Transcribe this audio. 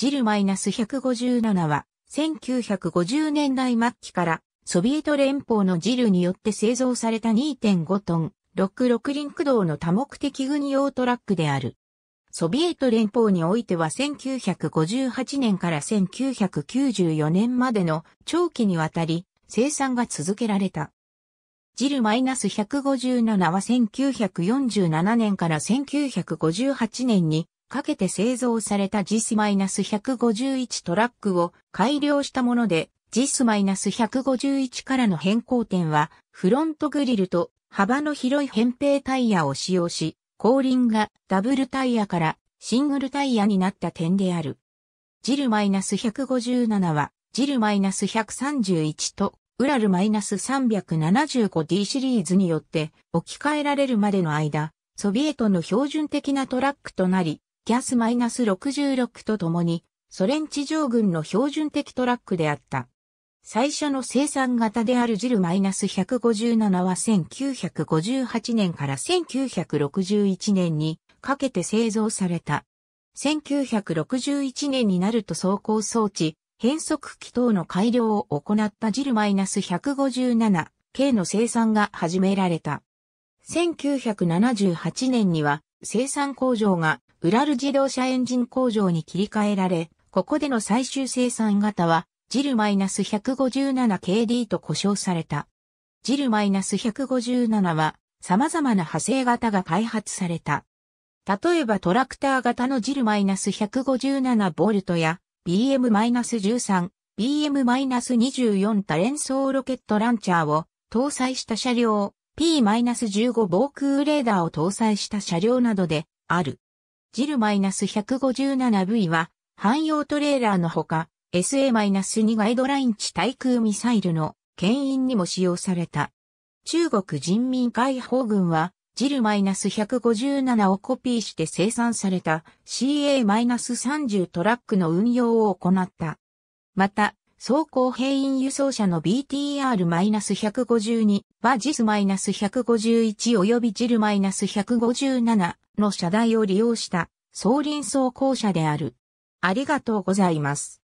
ジル -157 は、1950年代末期から、ソビエト連邦のジルによって製造された2.5トン、66輪駆動の多目的軍用トラックである。ソビエト連邦においては1958年から1994年までの長期にわたり生産が続けられた。ジル -157 は1947年から1958年にかけて製造された JIS-151 トラックを改良したもので、JIS-151 からの変更点は、フロントグリルと幅の広い扁平タイヤを使用し、後輪がダブルタイヤからシングルタイヤになった点である。ジル1 5 7は、ジル1 3 1とウラル -375D シリーズによって置き換えられるまでの間、ソビエトの標準的なトラックとなり、ギャスマイナス -66 と共に、ソ連地上軍の標準的トラックであった。最初の生産型であるジル -157 は1958年から1961年にかけて製造された。1961年になると走行装置、変速機等の改良を行ったジル -157 k の生産が始められた。1978年には生産工場がウラル自動車エンジン工場に切り替えられ、ここでの最終生産型は、ジル -157KD と呼称された。ジル -157 は、様々な派生型が開発された。例えばトラクター型のジル -157V や BM-13、BM-24 多連装ロケットランチャーを搭載した車両、P-15 防空レーダーを搭載した車両などである。ジル -157V は、汎用トレーラーのほか、SA-2 ガイドライン地対空ミサイルの牽引にも使用された。中国人民解放軍は、ジル -157 をコピーして生産された CA-30 トラックの運用を行った。また、装甲兵員輸送車の BTR-152 はジス s 1 5 1及びジル -157 の車台を利用した、総輪走行舎である。ありがとうございます。